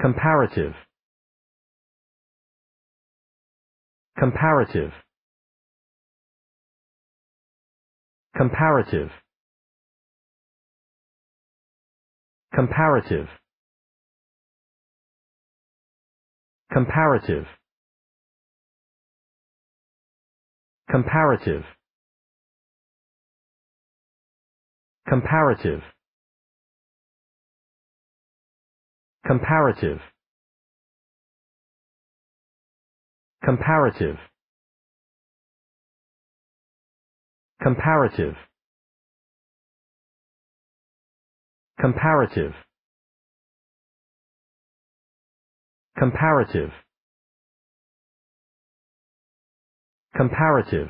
Comparative. Comparative. Comparative. Comparative. Comparative. Comparative. Comparative. Comparative. Comparative. Comparative. Comparative. Comparative. Comparative.